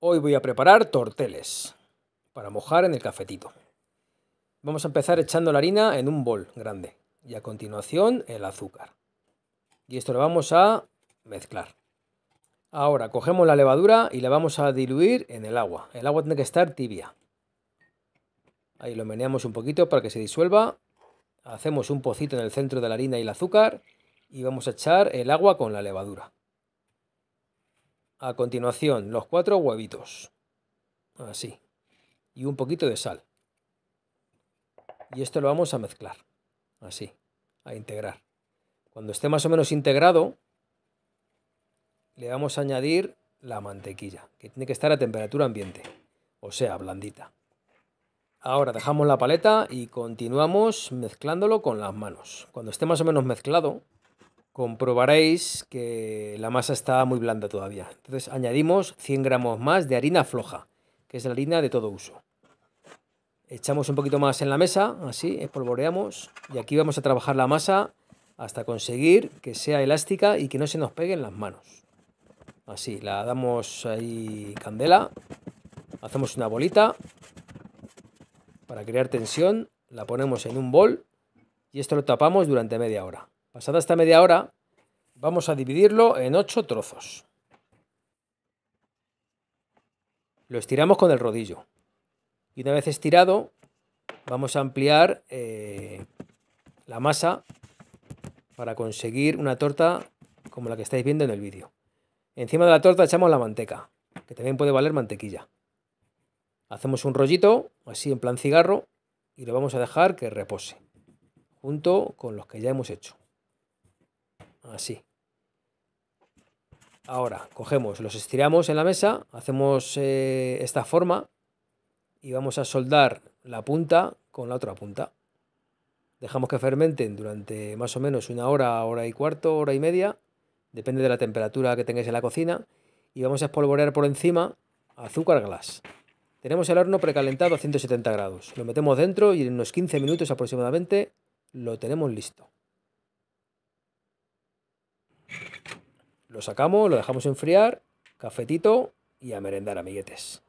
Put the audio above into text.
Hoy voy a preparar torteles para mojar en el cafetito. Vamos a empezar echando la harina en un bol grande y a continuación el azúcar. Y esto lo vamos a mezclar. Ahora cogemos la levadura y la vamos a diluir en el agua. El agua tiene que estar tibia. Ahí lo meneamos un poquito para que se disuelva. Hacemos un pocito en el centro de la harina y el azúcar y vamos a echar el agua con la levadura. A continuación, los cuatro huevitos. Así. Y un poquito de sal. Y esto lo vamos a mezclar. Así. A integrar. Cuando esté más o menos integrado, le vamos a añadir la mantequilla, que tiene que estar a temperatura ambiente, o sea, blandita. Ahora dejamos la paleta y continuamos mezclándolo con las manos. Cuando esté más o menos mezclado, comprobaréis que la masa está muy blanda todavía. Entonces añadimos 100 gramos más de harina floja, que es la harina de todo uso. Echamos un poquito más en la mesa, así, espolvoreamos, y aquí vamos a trabajar la masa hasta conseguir que sea elástica y que no se nos pegue en las manos. Así, la damos ahí candela, hacemos una bolita para crear tensión, la ponemos en un bol y esto lo tapamos durante media hora. Pasada esta media hora, vamos a dividirlo en 8 trozos. Lo estiramos con el rodillo. Y una vez estirado, vamos a ampliar eh, la masa para conseguir una torta como la que estáis viendo en el vídeo. Encima de la torta echamos la manteca, que también puede valer mantequilla. Hacemos un rollito, así en plan cigarro, y lo vamos a dejar que repose, junto con los que ya hemos hecho. Así. Ahora, cogemos, los estiramos en la mesa, hacemos eh, esta forma y vamos a soldar la punta con la otra punta. Dejamos que fermenten durante más o menos una hora, hora y cuarto, hora y media, depende de la temperatura que tengáis en la cocina, y vamos a espolvorear por encima azúcar glass. Tenemos el horno precalentado a 170 grados. Lo metemos dentro y en unos 15 minutos aproximadamente lo tenemos listo. Lo sacamos, lo dejamos enfriar, cafetito y a merendar, amiguetes.